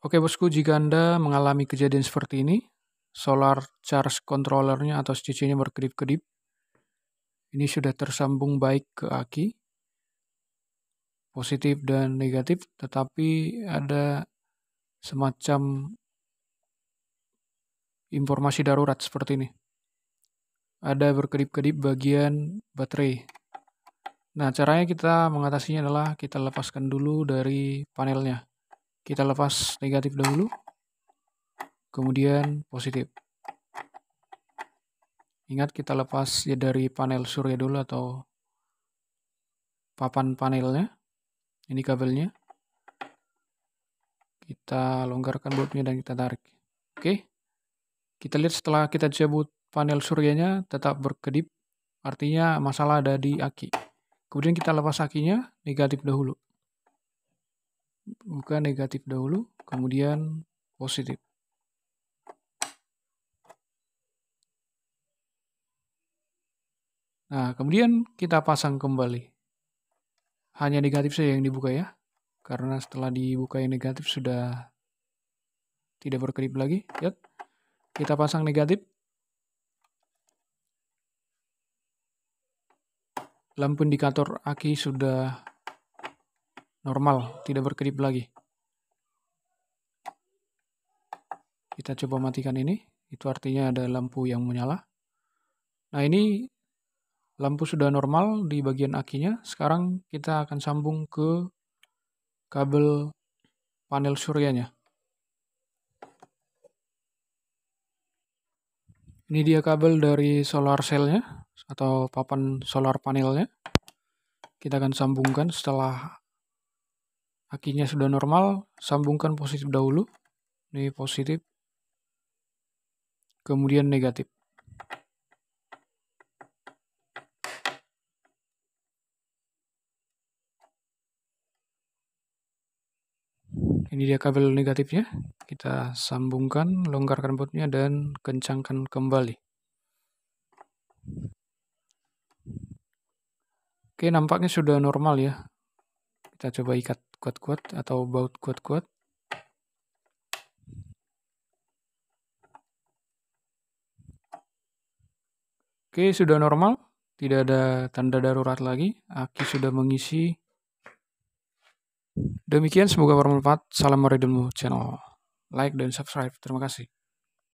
Oke bosku, jika Anda mengalami kejadian seperti ini, solar charge controllernya atau CC-nya berkedip-kedip, ini sudah tersambung baik ke aki, positif dan negatif, tetapi ada semacam informasi darurat seperti ini. Ada berkedip-kedip bagian baterai. Nah, caranya kita mengatasinya adalah kita lepaskan dulu dari panelnya. Kita lepas negatif dahulu, kemudian positif. Ingat kita lepas ya dari panel surya dulu atau papan panelnya. Ini kabelnya. Kita longgarkan bautnya dan kita tarik. Oke. Kita lihat setelah kita cabut panel suryanya tetap berkedip. Artinya masalah ada di aki. Kemudian kita lepas akinya negatif dahulu buka negatif dahulu, kemudian positif. Nah, kemudian kita pasang kembali. Hanya negatif saja yang dibuka ya, karena setelah dibuka yang negatif sudah tidak berkedip lagi. Lihat, kita pasang negatif. Lampu indikator aki sudah normal, tidak berkedip lagi. Kita coba matikan ini, itu artinya ada lampu yang menyala. Nah ini lampu sudah normal di bagian akinya, sekarang kita akan sambung ke kabel panel suryanya. Ini dia kabel dari solar cellnya atau papan solar panelnya. Kita akan sambungkan setelah akinya sudah normal, sambungkan positif dahulu. Ini positif, kemudian negatif. Ini dia kabel negatifnya. Kita sambungkan, longgarkan bautnya, dan kencangkan kembali. Oke, nampaknya sudah normal ya. Kita coba ikat kuat-kuat atau baut kuat-kuat Oke, sudah normal. Tidak ada tanda darurat lagi. Aki sudah mengisi. Demikian, semoga bermanfaat. Salam Maridulmu Channel. Like dan subscribe. Terima kasih.